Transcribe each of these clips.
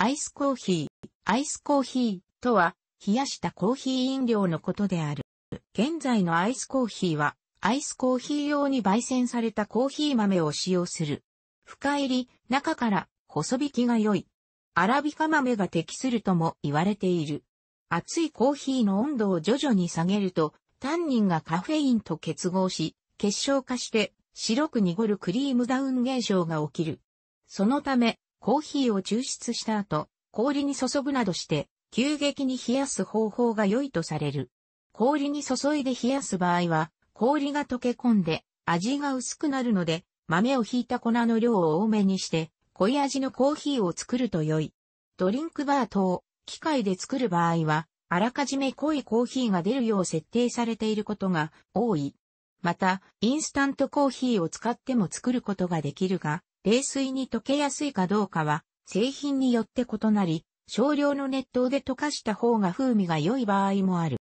アイスコーヒー。アイスコーヒーとは、冷やしたコーヒー飲料のことである。現在のアイスコーヒーは、アイスコーヒー用に焙煎されたコーヒー豆を使用する。深入り、中から細引きが良い。アラビカ豆が適するとも言われている。熱いコーヒーの温度を徐々に下げると、タンニンがカフェインと結合し、結晶化して白く濁るクリームダウン現象が起きる。そのため、コーヒーを抽出した後、氷に注ぐなどして、急激に冷やす方法が良いとされる。氷に注いで冷やす場合は、氷が溶け込んで、味が薄くなるので、豆をひいた粉の量を多めにして、濃い味のコーヒーを作ると良い。ドリンクバー等、機械で作る場合は、あらかじめ濃いコーヒーが出るよう設定されていることが多い。また、インスタントコーヒーを使っても作ることができるが、冷水に溶けやすいかどうかは、製品によって異なり、少量の熱湯で溶かした方が風味が良い場合もある。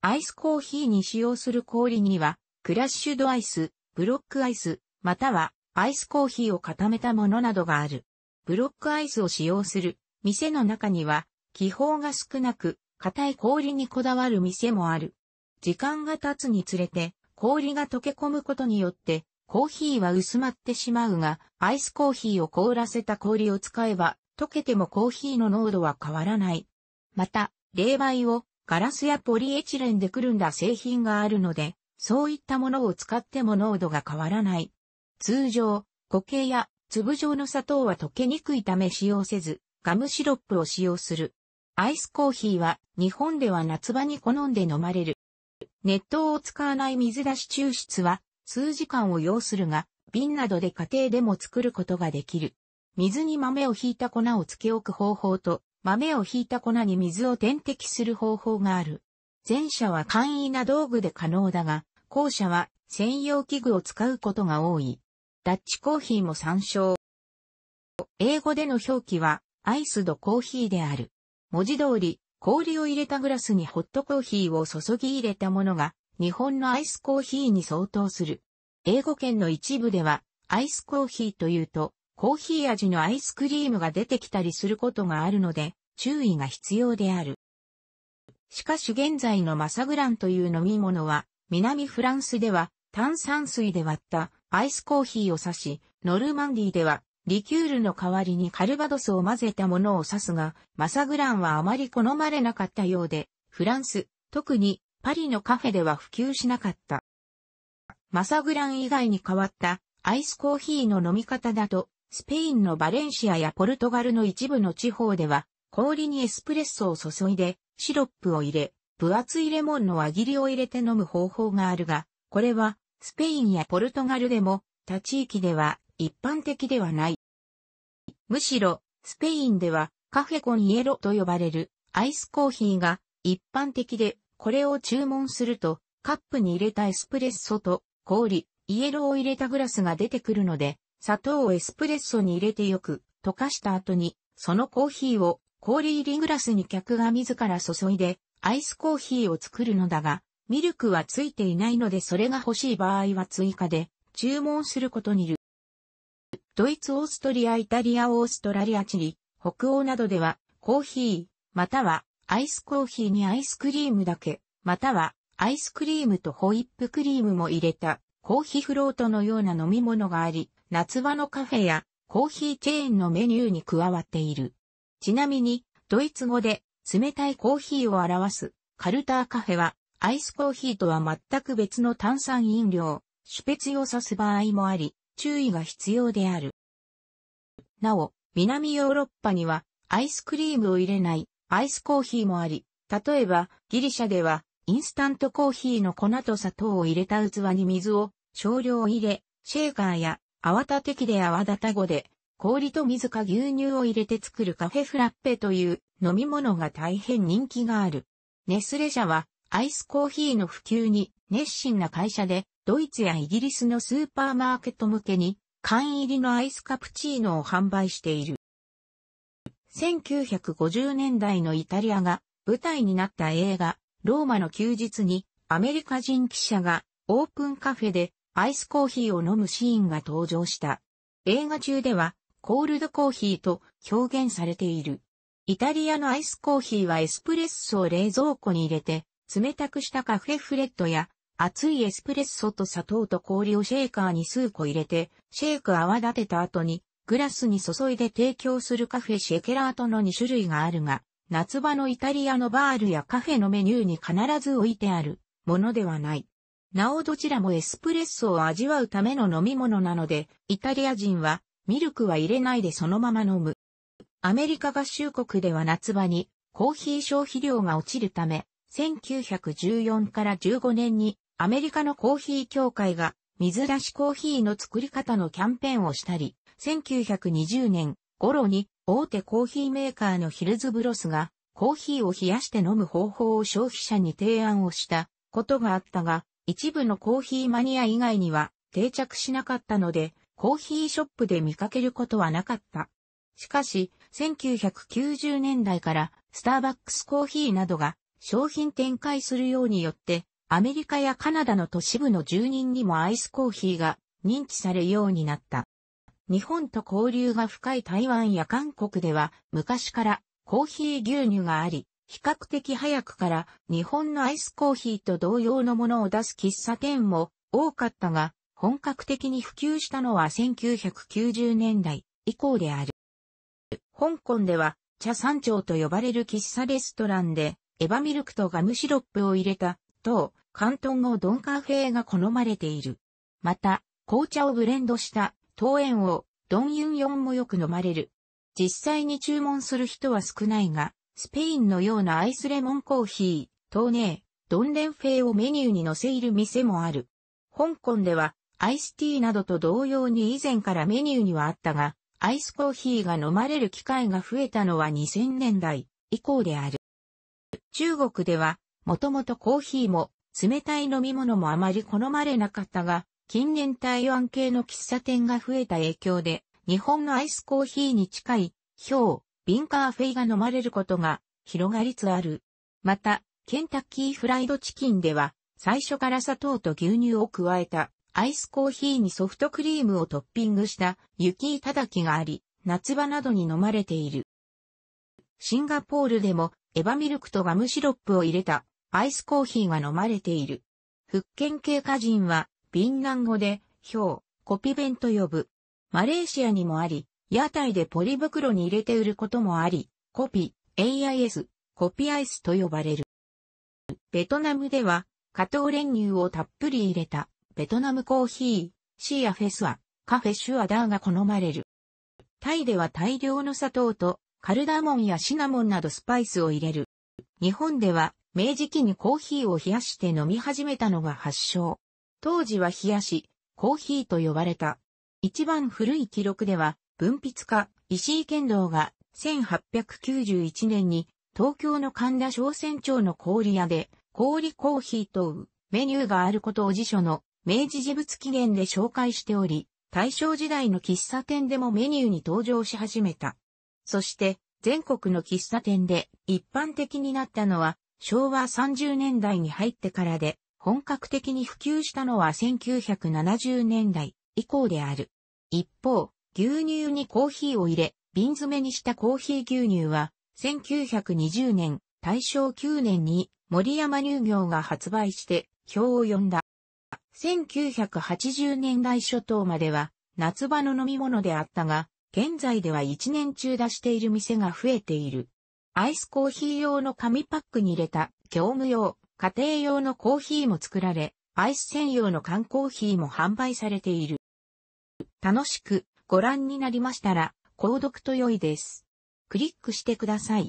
アイスコーヒーに使用する氷には、クラッシュドアイス、ブロックアイス、またはアイスコーヒーを固めたものなどがある。ブロックアイスを使用する店の中には、気泡が少なく、硬い氷にこだわる店もある。時間が経つにつれて、氷が溶け込むことによって、コーヒーは薄まってしまうが、アイスコーヒーを凍らせた氷を使えば、溶けてもコーヒーの濃度は変わらない。また、冷媒をガラスやポリエチレンでくるんだ製品があるので、そういったものを使っても濃度が変わらない。通常、固形や粒状の砂糖は溶けにくいため使用せず、ガムシロップを使用する。アイスコーヒーは日本では夏場に好んで飲まれる。熱湯を使わない水出し抽出は数時間を要するが、瓶などで家庭でも作ることができる。水に豆をひいた粉を漬け置く方法と、豆をひいた粉に水を点滴する方法がある。前者は簡易な道具で可能だが、後者は専用器具を使うことが多い。ダッチコーヒーも参照。英語での表記は、アイスドコーヒーである。文字通り、氷を入れたグラスにホットコーヒーを注ぎ入れたものが、日本のアイスコーヒーに相当する。英語圏の一部では、アイスコーヒーというと、コーヒー味のアイスクリームが出てきたりすることがあるので、注意が必要である。しかし現在のマサグランという飲み物は、南フランスでは炭酸水で割ったアイスコーヒーを指し、ノルマンディではリキュールの代わりにカルバドスを混ぜたものを指すが、マサグランはあまり好まれなかったようで、フランス、特にパリのカフェでは普及しなかった。マサグラン以外に変わったアイスコーヒーの飲み方だと、スペインのバレンシアやポルトガルの一部の地方では、氷にエスプレッソを注いで、シロップを入れ、分厚いレモンの輪切りを入れて飲む方法があるが、これはスペインやポルトガルでも他地域では一般的ではない。むしろ、スペインではカフェコンイエロと呼ばれるアイスコーヒーが一般的でこれを注文すると、カップに入れたエスプレッソと氷、イエローを入れたグラスが出てくるので、砂糖をエスプレッソに入れてよく溶かした後に、そのコーヒーを氷入りグラスに客が自ら注いで、アイスコーヒーを作るのだが、ミルクはついていないのでそれが欲しい場合は追加で注文することにる。ドイツ、オーストリア、イタリア、オーストラリア、チリ、北欧などではコーヒー、またはアイスコーヒーにアイスクリームだけ、またはアイスクリームとホイップクリームも入れたコーヒーフロートのような飲み物があり、夏場のカフェやコーヒーチェーンのメニューに加わっている。ちなみに、ドイツ語で冷たいコーヒーを表すカルターカフェはアイスコーヒーとは全く別の炭酸飲料、シュペツを指す場合もあり、注意が必要である。なお、南ヨーロッパにはアイスクリームを入れないアイスコーヒーもあり、例えばギリシャではインスタントコーヒーの粉と砂糖を入れた器に水を少量入れ、シェーカーや泡立て器で泡立た後で氷と水か牛乳を入れて作るカフェフラッペという飲み物が大変人気がある。ネスレ社はアイスコーヒーの普及に熱心な会社でドイツやイギリスのスーパーマーケット向けに缶入りのアイスカプチーノを販売している。1950年代のイタリアが舞台になった映画、ローマの休日にアメリカ人記者がオープンカフェでアイスコーヒーを飲むシーンが登場した。映画中ではコールドコーヒーと表現されている。イタリアのアイスコーヒーはエスプレッソを冷蔵庫に入れて、冷たくしたカフェフレットや、熱いエスプレッソと砂糖と氷をシェーカーに数個入れて、シェーク泡立てた後に、グラスに注いで提供するカフェシェケラートの2種類があるが、夏場のイタリアのバールやカフェのメニューに必ず置いてあるものではない。なおどちらもエスプレッソを味わうための飲み物なので、イタリア人はミルクは入れないでそのまま飲む。アメリカ合衆国では夏場にコーヒー消費量が落ちるため、1914から15年にアメリカのコーヒー協会が水出しコーヒーの作り方のキャンペーンをしたり、1920年頃に大手コーヒーメーカーのヒルズブロスがコーヒーを冷やして飲む方法を消費者に提案をしたことがあったが、一部のコーヒーマニア以外には定着しなかったので、コーヒーショップで見かけることはなかった。しかし、1990年代からスターバックスコーヒーなどが商品展開するようによって、アメリカやカナダの都市部の住人にもアイスコーヒーが認知されるようになった。日本と交流が深い台湾や韓国では昔からコーヒー牛乳があり、比較的早くから日本のアイスコーヒーと同様のものを出す喫茶店も多かったが、本格的に普及したのは1990年代以降である。香港では茶山町と呼ばれる喫茶レストランでエバミルクとガムシロップを入れた等、広東語ドンカフェが好まれている。また、紅茶をブレンドした桃園をドンユンヨンもよく飲まれる。実際に注文する人は少ないが、スペインのようなアイスレモンコーヒー、トーネー、ドンレンフェイをメニューに載せいる店もある。香港では、アイスティーなどと同様に以前からメニューにはあったが、アイスコーヒーが飲まれる機会が増えたのは2000年代以降である。中国では、もともとコーヒーも冷たい飲み物もあまり好まれなかったが、近年台湾系の喫茶店が増えた影響で、日本のアイスコーヒーに近い、ビ瓶カーフェイが飲まれることが広がりつある。また、ケンタッキーフライドチキンでは、最初から砂糖と牛乳を加えたアイスコーヒーにソフトクリームをトッピングした雪いただきがあり、夏場などに飲まれている。シンガポールでもエバミルクとガムシロップを入れたアイスコーヒーが飲まれている。福建系家人はビンラン語で、ヒョウ、コピ弁と呼ぶ。マレーシアにもあり、屋台でポリ袋に入れて売ることもあり、コピ、AIS、コピアイスと呼ばれる。ベトナムでは、加糖練乳をたっぷり入れた、ベトナムコーヒー、シーアフェスア、カフェシュアダーが好まれる。タイでは大量の砂糖と、カルダモンやシナモンなどスパイスを入れる。日本では、明治期にコーヒーを冷やして飲み始めたのが発祥。当時は冷やし、コーヒーと呼ばれた。一番古い記録では、文筆家、石井剣道が、1891年に、東京の神田商船町の氷屋で、氷コーヒーとメニューがあることを辞書の明治事物起源で紹介しており、大正時代の喫茶店でもメニューに登場し始めた。そして、全国の喫茶店で一般的になったのは、昭和30年代に入ってからで、本格的に普及したのは1970年代以降である。一方、牛乳にコーヒーを入れ、瓶詰めにしたコーヒー牛乳は、1920年、大正9年に森山乳業が発売して、表を呼んだ。1980年代初頭までは、夏場の飲み物であったが、現在では一年中出している店が増えている。アイスコーヒー用の紙パックに入れた業務用家庭用のコーヒーも作られ、アイス専用の缶コーヒーも販売されている。楽しくご覧になりましたら、購読と良いです。クリックしてください。